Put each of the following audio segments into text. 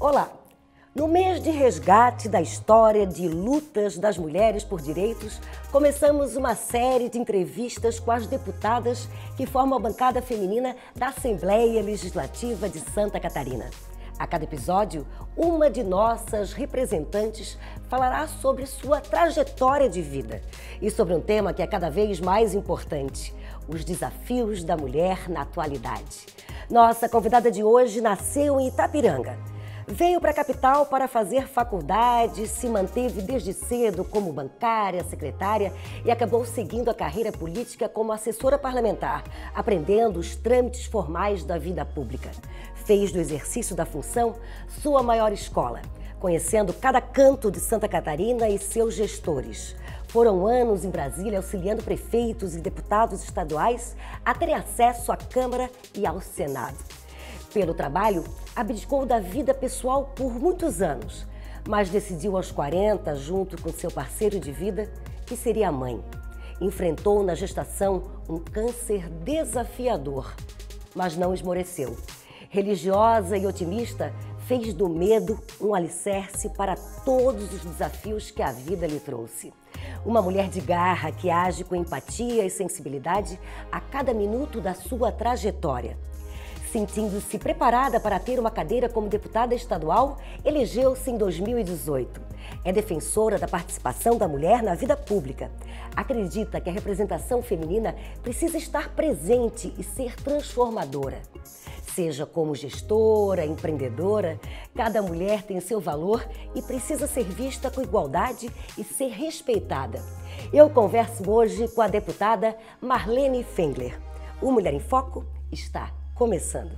Olá! No mês de resgate da história de lutas das mulheres por direitos, começamos uma série de entrevistas com as deputadas que formam a bancada feminina da Assembleia Legislativa de Santa Catarina. A cada episódio, uma de nossas representantes falará sobre sua trajetória de vida e sobre um tema que é cada vez mais importante: os desafios da mulher na atualidade. Nossa convidada de hoje nasceu em Itapiranga Veio para a capital para fazer faculdade, se manteve desde cedo como bancária, secretária e acabou seguindo a carreira política como assessora parlamentar, aprendendo os trâmites formais da vida pública. Fez do exercício da função sua maior escola, conhecendo cada canto de Santa Catarina e seus gestores. Foram anos em Brasília auxiliando prefeitos e deputados estaduais a terem acesso à Câmara e ao Senado. Pelo trabalho, abdicou da vida pessoal por muitos anos, mas decidiu aos 40, junto com seu parceiro de vida, que seria mãe. Enfrentou na gestação um câncer desafiador, mas não esmoreceu. Religiosa e otimista, fez do medo um alicerce para todos os desafios que a vida lhe trouxe. Uma mulher de garra que age com empatia e sensibilidade a cada minuto da sua trajetória. Sentindo-se preparada para ter uma cadeira como deputada estadual, elegeu-se em 2018. É defensora da participação da mulher na vida pública. Acredita que a representação feminina precisa estar presente e ser transformadora. Seja como gestora, empreendedora, cada mulher tem seu valor e precisa ser vista com igualdade e ser respeitada. Eu converso hoje com a deputada Marlene Fengler. O Mulher em Foco está começando.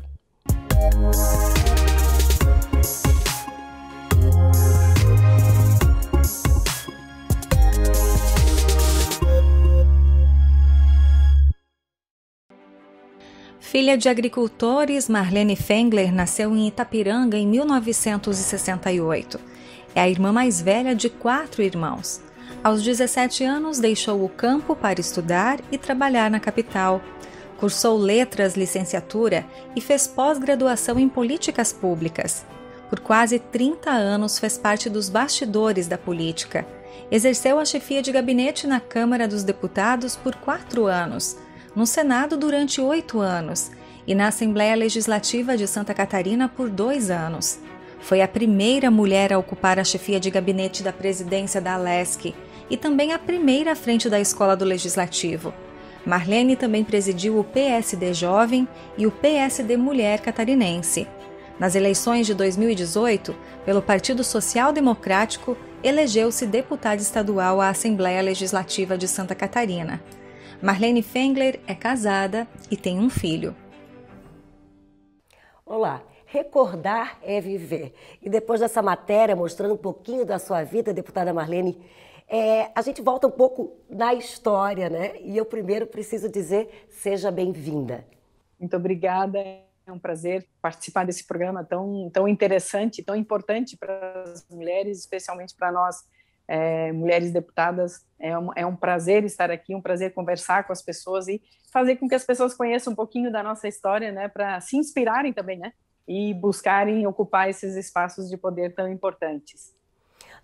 Filha de agricultores, Marlene Fengler nasceu em Itapiranga em 1968. É a irmã mais velha de quatro irmãos. Aos 17 anos, deixou o campo para estudar e trabalhar na capital cursou letras licenciatura e fez pós-graduação em políticas públicas. Por quase 30 anos fez parte dos bastidores da política. Exerceu a chefia de gabinete na Câmara dos Deputados por quatro anos, no Senado durante oito anos e na Assembleia Legislativa de Santa Catarina por dois anos. Foi a primeira mulher a ocupar a chefia de gabinete da presidência da Alesc e também a primeira à frente da Escola do Legislativo. Marlene também presidiu o PSD Jovem e o PSD Mulher Catarinense. Nas eleições de 2018, pelo Partido Social Democrático, elegeu-se deputada estadual à Assembleia Legislativa de Santa Catarina. Marlene Fengler é casada e tem um filho. Olá, recordar é viver. E depois dessa matéria mostrando um pouquinho da sua vida, deputada Marlene, é, a gente volta um pouco na história, né? E eu primeiro preciso dizer, seja bem-vinda. Muito obrigada. É um prazer participar desse programa tão, tão interessante, tão importante para as mulheres, especialmente para nós, é, mulheres deputadas. É um, é um prazer estar aqui, um prazer conversar com as pessoas e fazer com que as pessoas conheçam um pouquinho da nossa história, né? Para se inspirarem também, né? E buscarem ocupar esses espaços de poder tão importantes.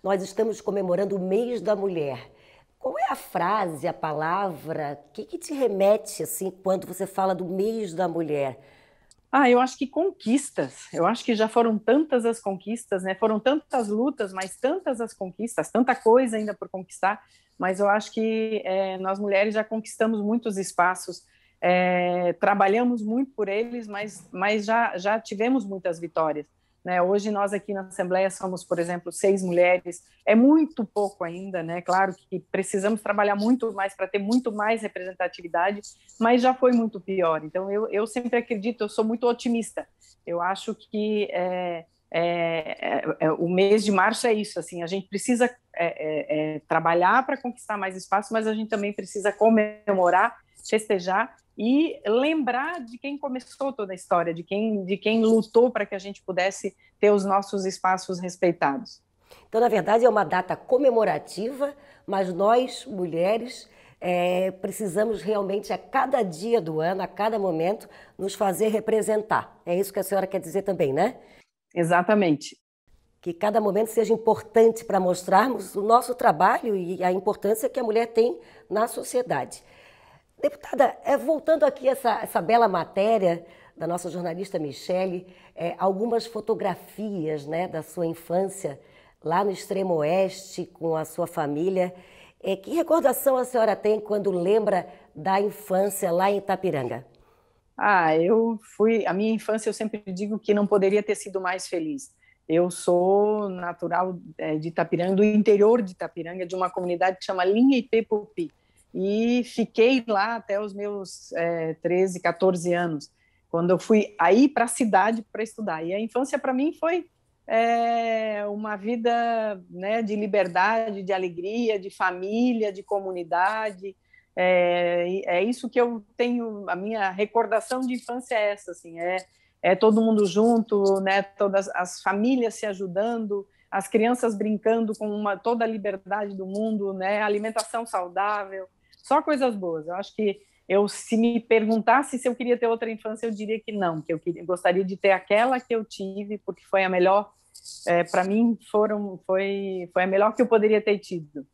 Nós estamos comemorando o mês da mulher. Qual é a frase, a palavra, o que, que te remete assim quando você fala do mês da mulher? Ah, eu acho que conquistas. Eu acho que já foram tantas as conquistas, né? Foram tantas lutas, mas tantas as conquistas, tanta coisa ainda por conquistar. Mas eu acho que é, nós mulheres já conquistamos muitos espaços, é, trabalhamos muito por eles, mas, mas já, já tivemos muitas vitórias. Né? Hoje nós aqui na Assembleia somos, por exemplo, seis mulheres, é muito pouco ainda, né? Claro que precisamos trabalhar muito mais para ter muito mais representatividade, mas já foi muito pior. Então eu, eu sempre acredito, eu sou muito otimista. Eu acho que é, é, é, é o mês de março é isso, assim, a gente precisa é, é, trabalhar para conquistar mais espaço, mas a gente também precisa comemorar, festejar e lembrar de quem começou toda a história, de quem, de quem lutou para que a gente pudesse ter os nossos espaços respeitados. Então, na verdade, é uma data comemorativa, mas nós, mulheres, é, precisamos realmente, a cada dia do ano, a cada momento, nos fazer representar. É isso que a senhora quer dizer também, né? Exatamente. Que cada momento seja importante para mostrarmos o nosso trabalho e a importância que a mulher tem na sociedade. Deputada, é, voltando aqui a essa, essa bela matéria da nossa jornalista Michele, é, algumas fotografias né, da sua infância lá no extremo oeste com a sua família. É, que recordação a senhora tem quando lembra da infância lá em Itapiranga? Ah, eu fui. A minha infância eu sempre digo que não poderia ter sido mais feliz. Eu sou natural é, de Itapiranga, do interior de Itapiranga, de uma comunidade que chama Linha Ipepupi e fiquei lá até os meus é, 13, 14 anos, quando eu fui aí para a cidade para estudar. E a infância para mim foi é, uma vida né, de liberdade, de alegria, de família, de comunidade. É, é isso que eu tenho, a minha recordação de infância é essa, assim, é, é todo mundo junto, né, todas as famílias se ajudando, as crianças brincando com uma, toda a liberdade do mundo, né, alimentação saudável, só coisas boas. Eu acho que eu, se me perguntasse se eu queria ter outra infância, eu diria que não, que eu queria, gostaria de ter aquela que eu tive, porque foi a melhor, é, para mim, foram, foi, foi a melhor que eu poderia ter tido.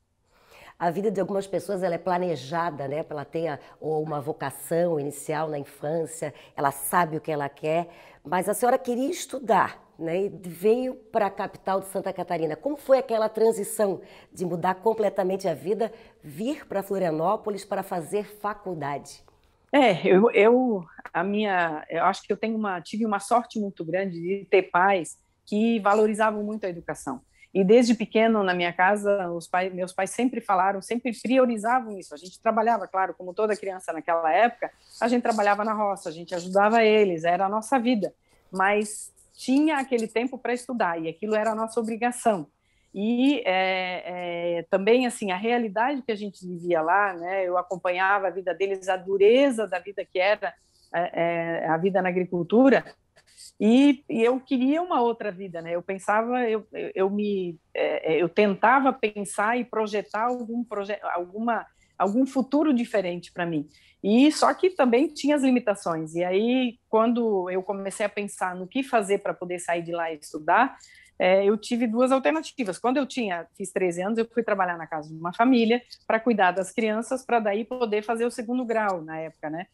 A vida de algumas pessoas ela é planejada, né? Ela tem a, ou uma vocação inicial na infância, ela sabe o que ela quer, mas a senhora queria estudar né, e veio para a capital de Santa Catarina. Como foi aquela transição de mudar completamente a vida, vir para Florianópolis para fazer faculdade? É, eu, eu, a minha, eu acho que eu tenho uma, tive uma sorte muito grande de ter pais que valorizavam muito a educação. E desde pequeno na minha casa, os pais, meus pais sempre falaram, sempre priorizavam isso. A gente trabalhava, claro, como toda criança naquela época, a gente trabalhava na roça, a gente ajudava eles, era a nossa vida. Mas tinha aquele tempo para estudar e aquilo era a nossa obrigação. E é, é, também, assim, a realidade que a gente vivia lá, né? Eu acompanhava a vida deles, a dureza da vida que era é, é a vida na agricultura, e, e, eu queria uma outra vida, né? Eu pensava, eu, eu, eu me, é, é, eu tentava pensar e projetar algum projeto alguma algum futuro diferente para mim. E só que também tinha as limitações. E aí, quando eu comecei a pensar no que fazer para poder sair de lá e estudar, é, eu tive duas alternativas. Quando eu tinha fiz 13 anos, eu fui trabalhar na casa de uma família para cuidar das crianças, para daí poder fazer o segundo grau na época, né?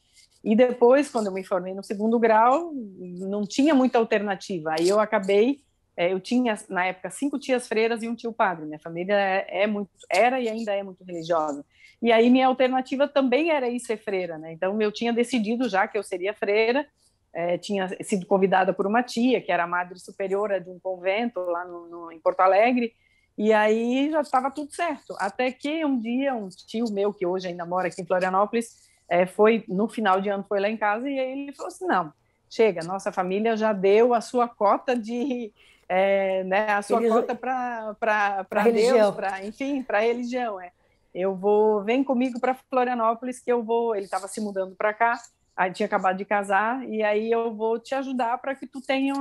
E depois, quando eu me formei no segundo grau, não tinha muita alternativa. Aí eu acabei é, eu tinha na época cinco tias freiras e um tio padre. Minha família é, é, muito, era e ainda é muito religiosa. E aí minha alternativa também era ir ser freira, né? Então eu tinha decidido já que eu seria freira. É, tinha sido convidada por uma tia que era madre superiora de um convento lá no, no, em Porto Alegre. E aí já estava tudo certo. Até que um dia um tio meu que hoje ainda mora aqui em Florianópolis é, foi no final de ano foi lá em casa e aí ele falou assim não chega nossa família já deu a sua cota de é, né, a sua Eles... cota para Deus, pra, enfim, para a religião. É. Eu vou, vem comigo para Florianópolis que eu vou. Ele estava se mudando para cá, aí tinha acabado de casar, e aí eu vou te ajudar para que tu tenha,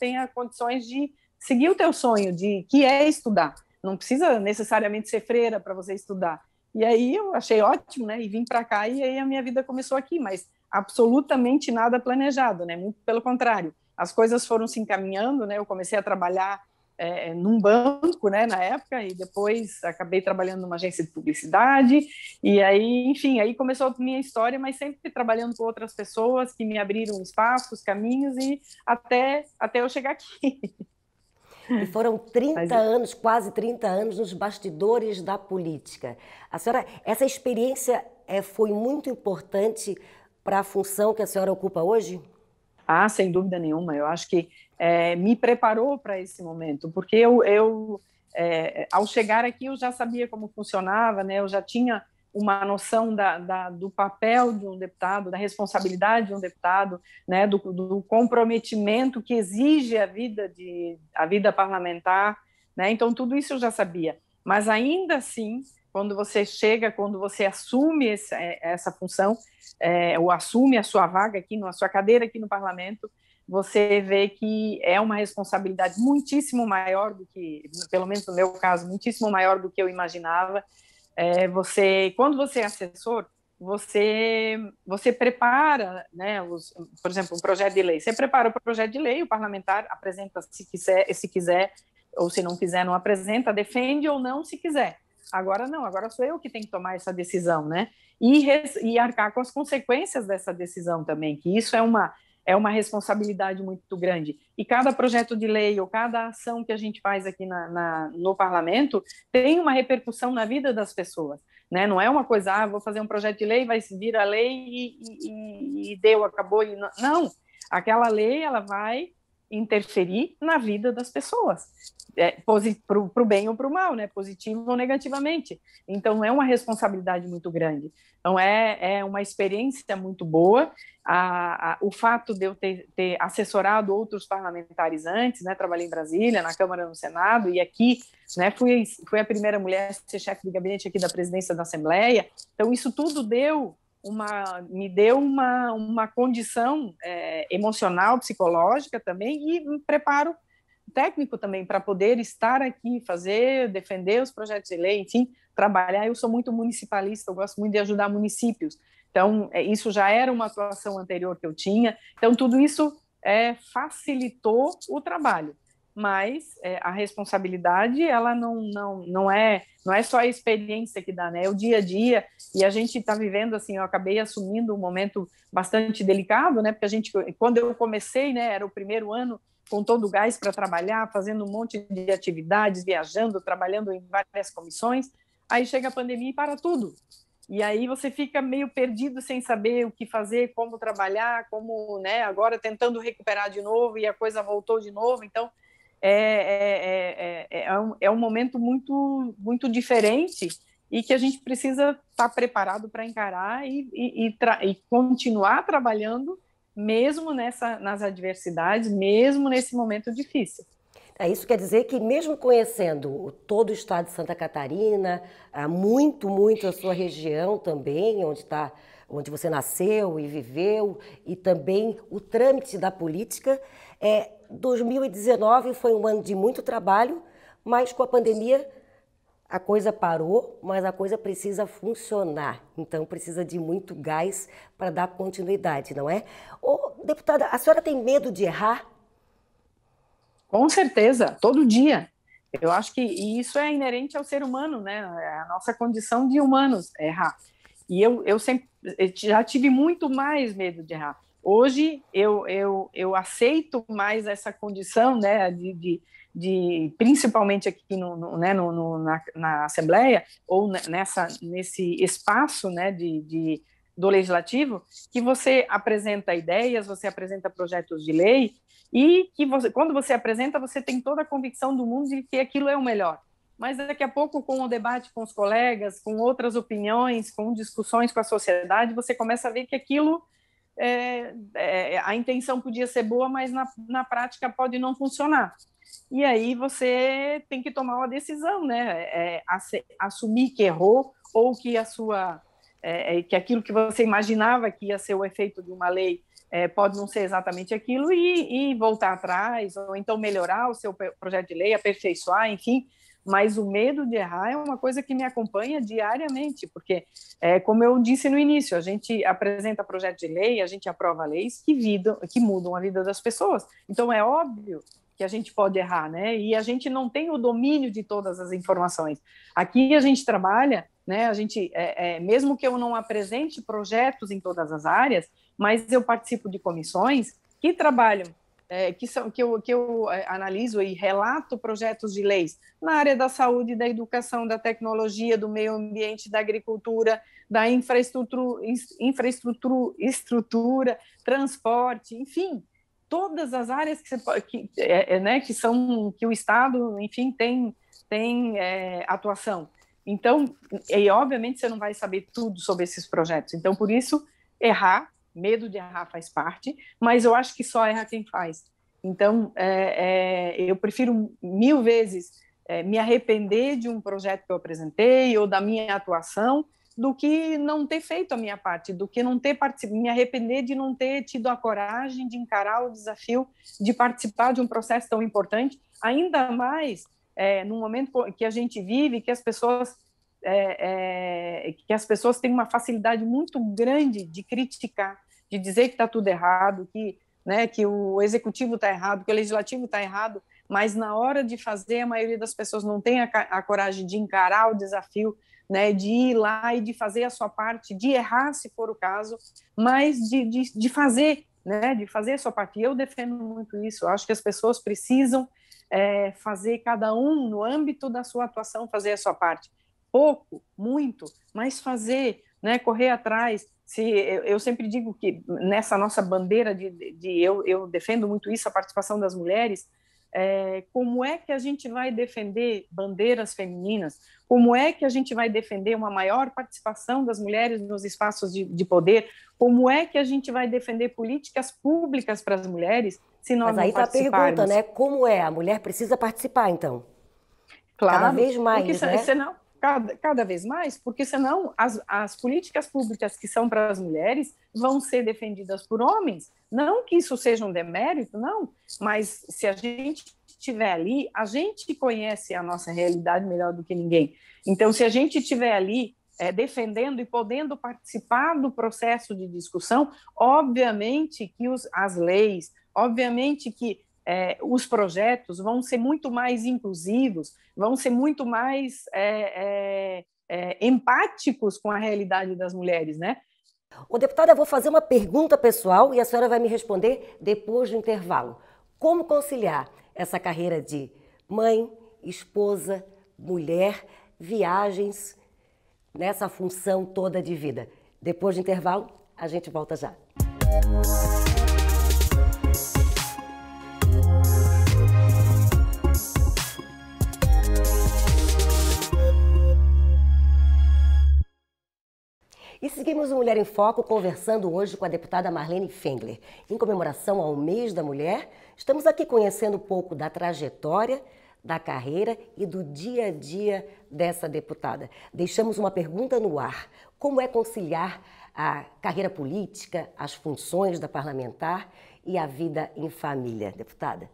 tenha condições de seguir o teu sonho, de que é estudar. Não precisa necessariamente ser freira para você estudar. E aí eu achei ótimo, né? E vim para cá e aí a minha vida começou aqui, mas absolutamente nada planejado, né? Muito pelo contrário as coisas foram se encaminhando, né? Eu comecei a trabalhar é, é, num banco, né, na época, e depois acabei trabalhando numa agência de publicidade, e aí, enfim, aí começou a minha história, mas sempre trabalhando com outras pessoas que me abriram espaços, caminhos, e até, até eu chegar aqui. E foram 30 Mas... É anos, quase 30 anos, nos bastidores da política. A senhora, essa experiência é, foi muito importante para a função que a senhora ocupa hoje? Ah, sem dúvida nenhuma. Eu acho que é, me preparou para esse momento, porque eu, eu é, ao chegar aqui, eu já sabia como funcionava, né? Eu já tinha uma noção da, da, do papel de um deputado, da responsabilidade de um deputado, né? Do, do comprometimento que exige a vida de a vida parlamentar, né? Então tudo isso eu já sabia, mas ainda assim quando você chega, quando você assume essa, é, essa função, é, ou assume a sua vaga aqui, na sua cadeira aqui no parlamento, você vê que é uma responsabilidade muitíssimo maior do que, pelo menos no meu caso, muitíssimo maior do que eu imaginava. É, você, quando você é assessor, você você prepara, né, os, por exemplo, um projeto de lei. Você prepara o projeto de lei, o parlamentar apresenta se quiser, se quiser ou se não quiser não apresenta, defende ou não se quiser. Agora não, agora sou eu que tenho que tomar essa decisão, né? E, res, e arcar com as consequências dessa decisão também, que isso é uma, é uma responsabilidade muito grande. E cada projeto de lei ou cada ação que a gente faz aqui na, na, no parlamento tem uma repercussão na vida das pessoas. Né? Não é uma coisa, ah, vou fazer um projeto de lei, vai vir a lei e, e, e deu, acabou. E não. não, aquela lei ela vai interferir na vida das pessoas, é, para o bem ou para o mal, né? positivo ou negativamente. Então, é uma responsabilidade muito grande. Então, é, é uma experiência muito boa. A, a, o fato de eu ter, ter, assessorado outros parlamentares antes, né? trabalhei em Brasília, na Câmara, no Senado, e aqui né? fui, fui a primeira mulher a ser chefe de gabinete aqui da presidência da Assembleia. Então, isso tudo deu uma me deu uma, uma condição é, emocional, psicológica também e um preparo técnico também para poder estar aqui, fazer, defender os projetos de lei, enfim, trabalhar. Eu sou muito municipalista, eu gosto muito de ajudar municípios. Então, é, isso já era uma atuação anterior que eu tinha. Então, tudo isso é, facilitou o trabalho mas é, a responsabilidade ela não, não, não é não é só a experiência que dá, né? É o dia a dia e a gente está vivendo assim. Eu acabei assumindo um momento bastante delicado, né? Porque a gente quando eu comecei, né? Era o primeiro ano com todo o gás para trabalhar, fazendo um monte de atividades, viajando, trabalhando em várias comissões. Aí chega a pandemia e para tudo. E aí você fica meio perdido sem saber o que fazer, como trabalhar, como, né, agora tentando recuperar de novo e a coisa voltou de novo. Então, é é é, é, é, é, um, é um momento muito, muito diferente e que a gente precisa estar tá preparado para encarar e, e, e, e, continuar trabalhando mesmo nessa, nas adversidades, mesmo nesse momento difícil. Isso quer dizer que, mesmo conhecendo todo o estado de Santa Catarina, ah, muito, muito a sua região também, onde está onde você nasceu e viveu, e também o trâmite da política, é, 2019 foi um ano de muito trabalho, mas com a pandemia a coisa parou, mas a coisa precisa funcionar. Então precisa de muito gás para dar continuidade, não é? Ô, deputada, a senhora tem medo de errar? Com certeza, todo dia. Eu acho que isso é inerente ao ser humano, né? É a nossa condição de humanos errar. E eu, eu sempre eu já tive muito mais medo de errar. Hoje eu, eu, eu aceito mais essa condição né, de, de, de principalmente aqui no, no né, no, no na, na, Assembleia ou nessa, nesse espaço né, de, de, do Legislativo, que você apresenta ideias, você apresenta projetos de lei e que você, quando você apresenta, você tem toda a convicção do mundo de que aquilo é o melhor mas daqui a pouco, com o debate com os colegas, com outras opiniões, com discussões com a sociedade, você começa a ver que aquilo é, é, a intenção podia ser boa, mas na, na prática pode não funcionar. E aí você tem que tomar uma decisão, né? É, é assumir que errou ou que a sua é, é, que aquilo que você imaginava que ia ser o efeito de uma lei pode não ser exatamente aquilo e, e voltar atrás ou então melhorar o seu projeto de lei, aperfeiçoar, enfim, mas o medo de errar é uma coisa que me acompanha diariamente, porque, é, como eu disse no início, a gente apresenta projeto de lei, a gente aprova leis que, vida, que mudam a vida das pessoas. Então, é óbvio que a gente pode errar, né? E a gente não tem o domínio de todas as informações. Aqui a gente trabalha, né? A gente, é, é, mesmo que eu não apresente projetos em todas as áreas, mas eu participo de comissões que trabalham é, que, são, que eu, que eu é, analiso e relato projetos de leis na área da saúde, da educação, da tecnologia, do meio ambiente, da agricultura, da infraestrutura, infraestrutura estrutura, transporte, enfim, todas as áreas que, você, que, é, é, né, que são que o Estado, enfim, tem, tem é, atuação. Então, e obviamente você não vai saber tudo sobre esses projetos. Então, por isso, errar medo de errar faz parte, mas eu acho que só erra quem faz. Então, é, é, eu prefiro mil vezes é, me arrepender de um projeto que eu apresentei ou da minha atuação do que não ter feito a minha parte, do que não ter participado, me arrepender de não ter tido a coragem de encarar o desafio de participar de um processo tão importante, ainda mais é, no momento que a gente vive, que as pessoas é, é, que as pessoas têm uma facilidade muito grande de criticar, de dizer que está tudo errado, que, né, que o executivo está errado, que o legislativo está errado, mas na hora de fazer, a maioria das pessoas não tem a, a coragem de encarar o desafio, né, de ir lá e de fazer a sua parte, de errar se for o caso, mas de, de, de fazer, né, de fazer a sua parte. E eu defendo muito isso, eu acho que as pessoas precisam é, fazer cada um no âmbito da sua atuação fazer a sua parte pouco muito mas fazer né correr atrás se eu, sempre digo que nessa nossa bandeira de, de eu, eu, defendo muito isso a participação das mulheres é, como é que a gente vai defender bandeiras femininas como é que a gente vai defender uma maior participação das mulheres nos espaços de, de poder como é que a gente vai defender políticas públicas para as mulheres se nós Mas aí não tá a pergunta né como é a mulher precisa participar então claro cada vez mais porque, né senão, cada, cada vez mais, porque senão as, as políticas públicas que são para as mulheres vão ser defendidas por homens. Não que isso seja um demérito, não, mas se a gente estiver ali, a gente conhece a nossa realidade melhor do que ninguém. Então, se a gente estiver ali é, defendendo e podendo participar do processo de discussão, obviamente que os, as leis, obviamente que é, os projetos vão ser muito mais inclusivos, vão ser muito mais é, é, é empáticos com a realidade das mulheres, né? O deputado, eu vou fazer uma pergunta pessoal e a senhora vai me responder depois do intervalo. Como conciliar essa carreira de mãe, esposa, mulher, viagens nessa função toda de vida? Depois do intervalo, a gente volta já. Música Seguimos o Mulher em Foco conversando hoje com a deputada Marlene Fengler. Em comemoração ao mês da mulher, estamos aqui conhecendo um pouco da trajetória, da carreira e do dia a dia dessa deputada. Deixamos uma pergunta no ar: como é conciliar a carreira política, as funções da parlamentar e a vida em família, deputada?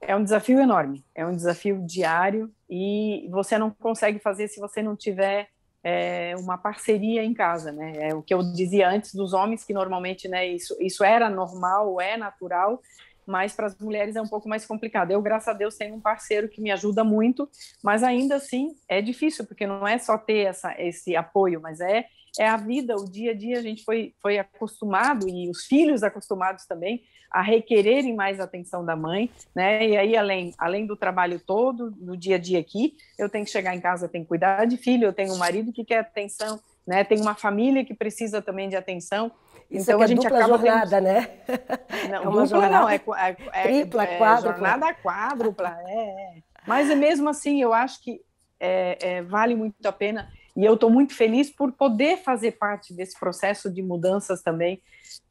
É um desafio enorme, é um desafio diário e você não consegue fazer se você não tiver é, uma parceria em casa, né? É o que eu dizia antes dos homens, que normalmente, né, isso, isso era normal, é natural, mas para as mulheres é um pouco mais complicado. Eu, graças a Deus, tenho um parceiro que me ajuda muito, mas ainda assim é difícil, porque não é só ter essa, esse apoio, mas é é a vida, o dia a dia a gente foi, foi acostumado, e os filhos acostumados também, a requererem mais atenção da mãe, né? E aí, além, além do trabalho todo, do dia a dia aqui, eu tenho que chegar em casa, tenho que cuidar de filho, eu tenho um marido que quer atenção, né? Tem uma família que precisa também de atenção. Isso então é a é gente dupla acaba jornada, tendo... né? Não, é dupla jornada... não, é, é, é tripla, é, quádrupla. Jornada quádrupla, é. é. Mas mesmo assim, eu acho que é, vale muito a pena e eu estou muito feliz por poder fazer parte desse processo de mudanças também,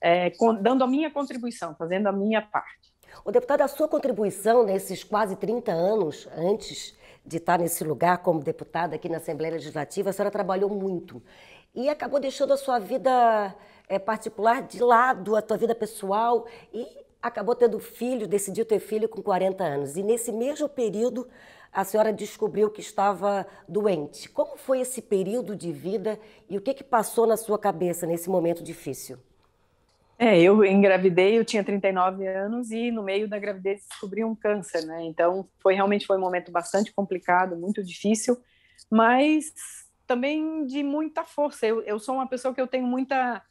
é, com, dando a minha contribuição, fazendo a minha parte. O deputado, a sua contribuição nesses quase 30 anos antes de estar nesse lugar como deputada aqui na Assembleia Legislativa, a senhora trabalhou muito e acabou deixando a sua vida é, particular de lado, a sua vida pessoal e acabou tendo filho, decidiu ter filho com 40 anos. E nesse mesmo período, a senhora descobriu que estava doente. Como foi esse período de vida e o que, que passou na sua cabeça nesse momento difícil? É, eu engravidei, eu tinha 39 anos e no meio da gravidez descobri um câncer, né? Então, foi realmente foi um momento bastante complicado, muito difícil, mas também de muita força. Eu, eu sou uma pessoa que eu tenho muita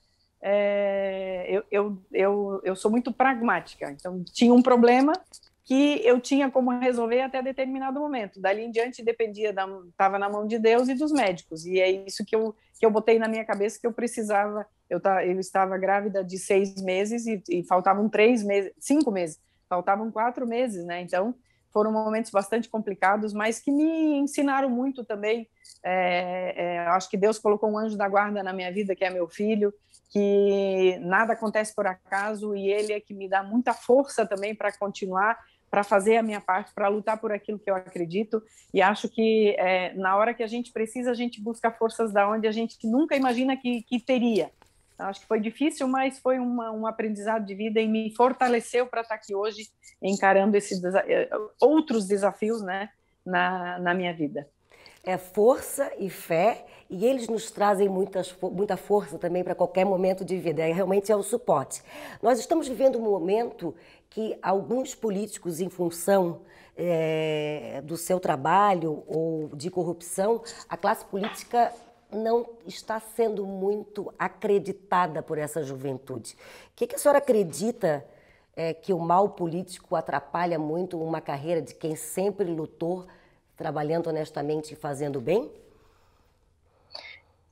é, eu, eu, eu, eu sou muito pragmática. Então, tinha um problema que eu tinha como resolver até determinado momento. Dali em diante dependia da estava na mão de Deus e dos médicos. E é isso que eu que eu botei na minha cabeça que eu precisava. Eu, tá, eu estava grávida de seis meses e, e faltavam três meses, cinco meses, faltavam quatro meses, né? Então foram momentos bastante complicados, mas que me ensinaram muito também. É, é, acho que Deus colocou um anjo da guarda na minha vida, que é meu filho, que nada acontece por acaso e ele é que me dá muita força também para continuar, para fazer a minha parte, para lutar por aquilo que eu acredito. E acho que é, na hora que a gente precisa, a gente busca forças da onde a gente nunca imagina que, que teria. Então, acho que foi difícil, mas foi uma, um aprendizado de vida e me fortaleceu para estar tá aqui hoje encarando esses eh, outros desafios né, na, na minha vida. É força e fé, e eles nos trazem muitas, muita força também para qualquer momento de vida. É, realmente é o suporte. Nós estamos vivendo um momento que alguns políticos, em função é, do seu trabalho ou de corrupção, a classe política não está sendo muito acreditada por essa juventude. O que, que a senhora acredita é, que o mal político atrapalha muito uma carreira de quem sempre lutou, trabalhando honestamente e fazendo bem?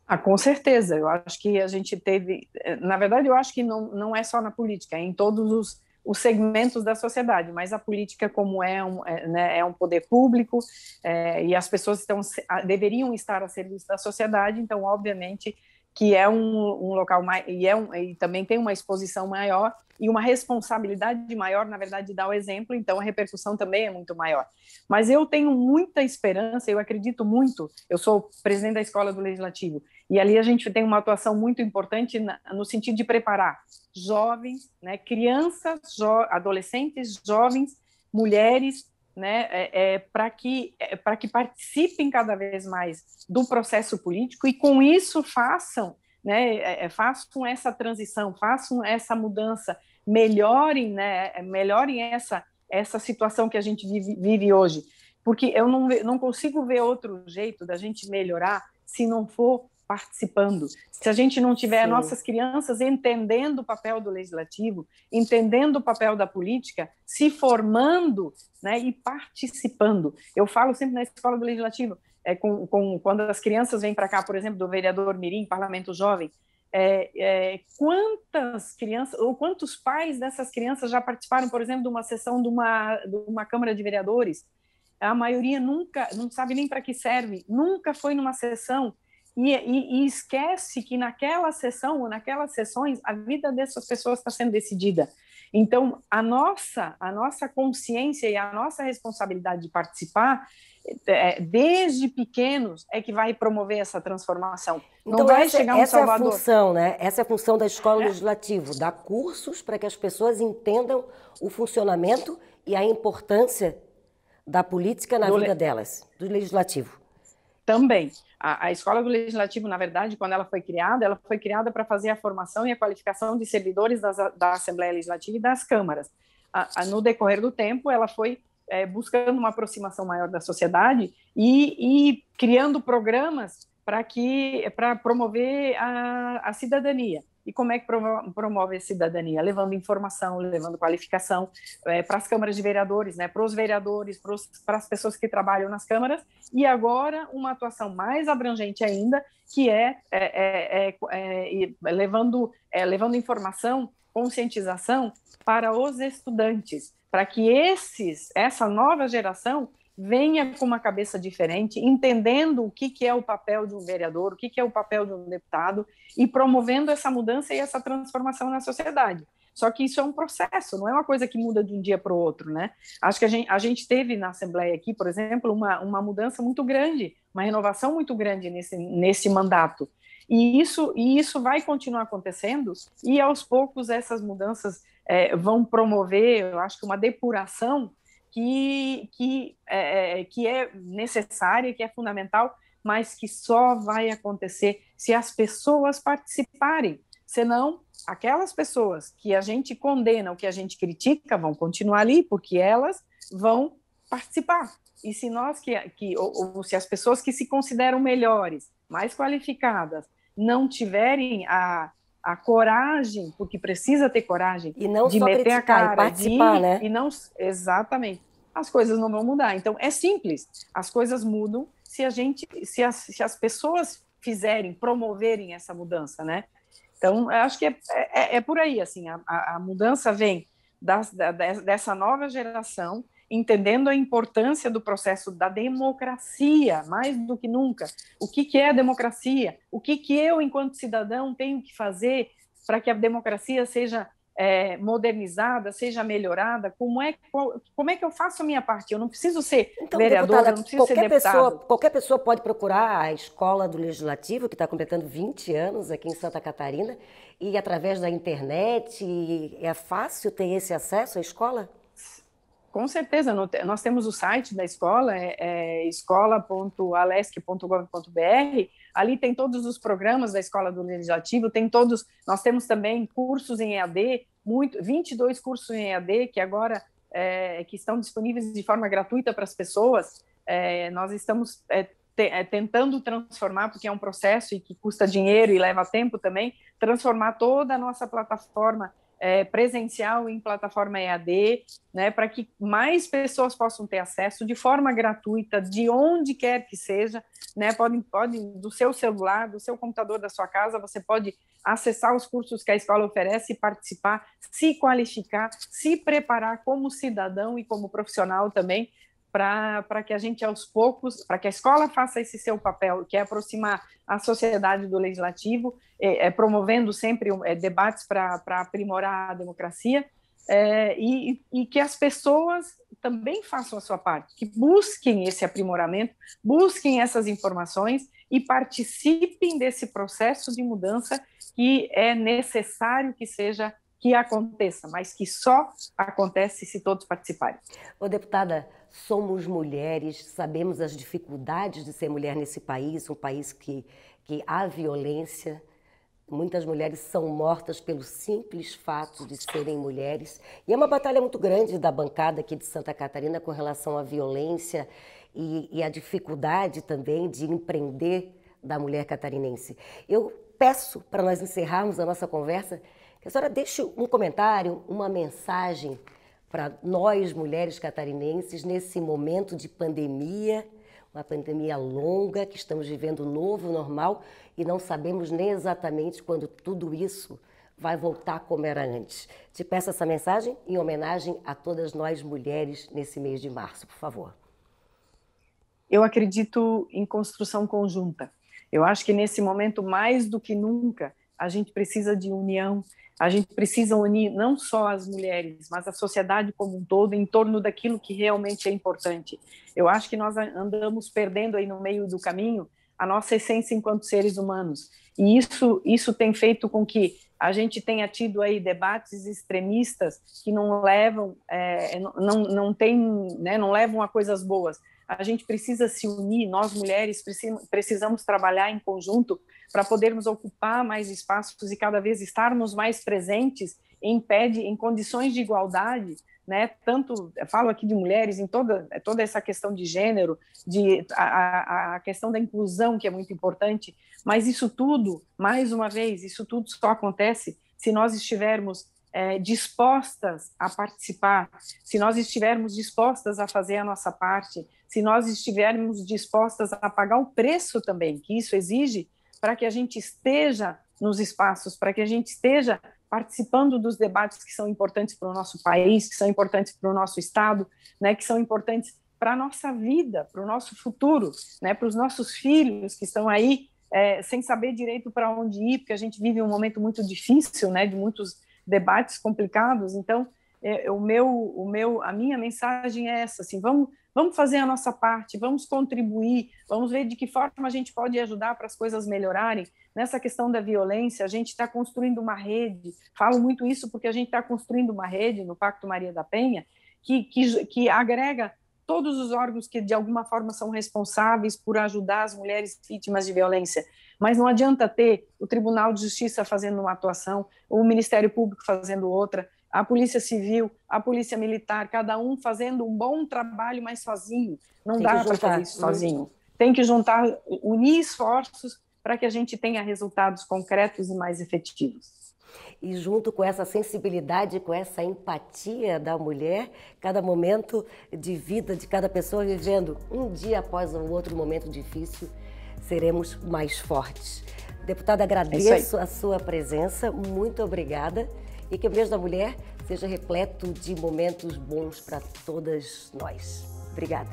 Ah, com certeza. Eu acho que a gente teve. Na verdade, eu acho que não, não é só na política, é em todos os os segmentos da sociedade, mas a política como é um, é, né, é um poder público é, e as pessoas estão, deveriam estar a serviço da sociedade, então obviamente que é um, um local mais e, é um, e também tem uma exposição maior e uma responsabilidade maior, na verdade, de dar o exemplo, então a repercussão também é muito maior. Mas eu tenho muita esperança, eu acredito muito, eu sou presidente da Escola do Legislativo, e ali a gente tem uma atuação muito importante na, no sentido de preparar jovens, né, crianças, jo adolescentes, jovens, mulheres, né, é, é para que, é, que participem cada vez mais do processo político e, com isso, façam, né, é, é façam essa transição, façam essa mudança, melhorem, né, é, melhorem essa, essa situação que a gente vive, vive hoje. Porque eu não, não consigo ver outro jeito da gente melhorar se não for participando, se a gente não tiver Sim. nossas crianças entendendo o papel do legislativo, entendendo o papel da política, se formando né, e participando. Eu falo sempre na escola do legislativo, é, com, com quando as crianças vêm para cá, por exemplo, do vereador Mirim, parlamento jovem, é, é, quantas crianças ou quantos pais dessas crianças já participaram, por exemplo, de uma sessão de uma, de uma Câmara de Vereadores? A maioria nunca, não sabe nem para que serve, nunca foi numa sessão e, e, e, esquece que naquela sessão ou naquelas sessões a vida dessas pessoas está sendo decidida. Então a nossa a nossa consciência e a nossa responsabilidade de participar é, desde pequenos é que vai promover essa transformação. Não então, vai essa, chegar um essa Salvador. é a função, né? Essa é a função da escola é. legislativa, dar cursos para que as pessoas entendam o funcionamento e a importância da política na do vida le... delas, do legislativo. Também. A, a escola do legislativo, na verdade, quando ela foi criada, ela foi criada para fazer a formação e a qualificação de servidores das, da Assembleia Legislativa e das câmaras. A, a, no decorrer do tempo, ela foi é, buscando uma aproximação maior da sociedade e, e criando programas para que para promover a, a cidadania. E como é que promove a cidadania? Levando informação, levando qualificação é, eh, para as câmaras de vereadores, né, para os vereadores, para as pessoas que trabalham nas câmaras, e agora uma atuação mais abrangente ainda, que é, é, é, é, é levando, é, levando informação, conscientização para os estudantes, para que esses, essa nova geração venha com uma cabeça diferente, entendendo o que, que é o papel de um vereador, o que, que é o papel de um deputado, e promovendo essa mudança e essa transformação na sociedade. Só que isso é um processo, não é uma coisa que muda de um dia para o outro, né? Acho que a gente, a gente, teve na Assembleia aqui, por exemplo, uma, uma mudança muito grande, uma renovação muito grande nesse, nesse mandato. E isso, e isso vai continuar acontecendo, e aos poucos essas mudanças é, vão promover, eu acho que uma depuração que, que, é, é, que é necessária, que é fundamental, mas que só vai acontecer se as pessoas participarem. Senão, aquelas pessoas que a gente condena, o que a gente critica, vão continuar ali, porque elas vão participar. E se nós que, que ou, ou se as pessoas que se consideram melhores, mais qualificadas, não tiverem a, a coragem, porque precisa ter coragem e não de só meter a é cara, e participar, de, né? E não exatamente. As coisas não vão mudar. Então é simples. As coisas mudam se a gente, se as, se as pessoas fizerem, promoverem essa mudança, né? Então acho que é, é, é, é por aí assim. A, a, a mudança vem das, da, dessa nova geração entendendo a importância do processo da democracia, mais do que nunca. O que, que é a democracia? O que, que eu, enquanto cidadão, tenho que fazer para que a democracia seja é, modernizada, seja melhorada? Como é, qual, como é que eu faço a minha parte? Eu não preciso ser então, vereador, não preciso qualquer ser deputado. Pessoa, qualquer pessoa pode procurar a Escola do Legislativo, que está completando 20 anos aqui em Santa Catarina, e através da internet, é fácil ter esse acesso à escola? Com certeza, nós temos o site da escola, é, é escola.alesc.gov.br. Ali tem todos os programas da Escola do Legislativo, tem todos. Nós temos também cursos em EAD, muito, 22 cursos em EAD que agora é, que estão disponíveis de forma gratuita para as pessoas. É, nós estamos é, te, é, tentando transformar, porque é um processo e que custa dinheiro e leva tempo também, transformar toda a nossa plataforma é, presencial em plataforma EAD, né, para que mais pessoas possam ter acesso de forma gratuita, de onde quer que seja, né, podem, podem do seu celular, do seu computador da sua casa, você pode acessar os cursos que a escola oferece, participar, se qualificar, se preparar como cidadão e como profissional também para que a gente, aos poucos, para que a escola faça esse seu papel, que é aproximar a sociedade do legislativo, é, é promovendo sempre é, debates para aprimorar a democracia, é, e, e, que as pessoas também façam a sua parte, que busquem esse aprimoramento, busquem essas informações e participem desse processo de mudança que é necessário que seja que aconteça, mas que só acontece se todos participarem. Ô deputada, somos mulheres, sabemos as dificuldades de ser mulher nesse país, um país que, que há violência. Muitas mulheres são mortas pelo simples fato de serem mulheres. E é uma batalha muito grande da bancada aqui de Santa Catarina com relação à violência e, e à dificuldade também de empreender da mulher catarinense. Eu peço para nós encerrarmos a nossa conversa que a senhora deixe um comentário, uma mensagem para nós mulheres catarinenses nesse momento de pandemia, uma pandemia longa que estamos vivendo novo normal e não sabemos nem exatamente quando tudo isso vai voltar como era antes. Te peço essa mensagem em homenagem a todas nós mulheres nesse mês de março, por favor. Eu acredito em construção conjunta. Eu acho que nesse momento mais do que nunca a gente precisa de união, a gente precisa unir não só as mulheres, mas a sociedade como um todo em torno daquilo que realmente é importante. Eu acho que nós andamos perdendo aí no meio do caminho a nossa essência enquanto seres humanos. E isso, isso tem feito com que a gente tenha tido aí debates extremistas que não levam, é, não, não, tem, né, não levam a coisas boas, a gente precisa se unir, nós mulheres precisamos trabalhar em conjunto para podermos ocupar mais espaços e cada vez estarmos mais presentes em pé de, em condições de igualdade, né? Tanto falo aqui de mulheres em toda toda essa questão de gênero, de a, a questão da inclusão que é muito importante, mas isso tudo, mais uma vez, isso tudo só acontece se nós estivermos é, dispostas a participar, se nós estivermos dispostas a fazer a nossa parte, se nós estivermos dispostas a pagar o preço também que isso exige para que a gente esteja nos espaços, para que a gente esteja participando dos debates que são importantes para o nosso país, que são importantes para o nosso estado, né, que são importantes para a nossa vida, para o nosso futuro, né, para os nossos filhos que estão aí é, sem saber direito para onde ir, porque a gente vive um momento muito difícil, né, de muitos debates complicados. Então, é, o meu, o meu, a minha mensagem é essa: assim, vamos, vamos fazer a nossa parte, vamos contribuir, vamos ver de que forma a gente pode ajudar para as coisas melhorarem. Nessa questão da violência, a gente está construindo uma rede. Falo muito isso porque a gente está construindo uma rede no Pacto Maria da Penha que, que, que agrega todos os órgãos que de alguma forma são responsáveis por ajudar as mulheres vítimas de violência. Mas não adianta ter o Tribunal de Justiça fazendo uma atuação, o Ministério Público fazendo outra, a Polícia Civil, a Polícia Militar, cada um fazendo um bom trabalho, mas sozinho. Não Tem dá para fazer isso né? sozinho. Tem que juntar, unir esforços para que a gente tenha resultados concretos e mais efetivos. E junto com essa sensibilidade, com essa empatia da mulher, cada momento de vida de cada pessoa vivendo um dia após o outro momento difícil, seremos mais fortes. Deputada, é agradeço é a sua presença, muito obrigada e que o mês da mulher seja repleto de momentos bons para todas nós. Obrigada.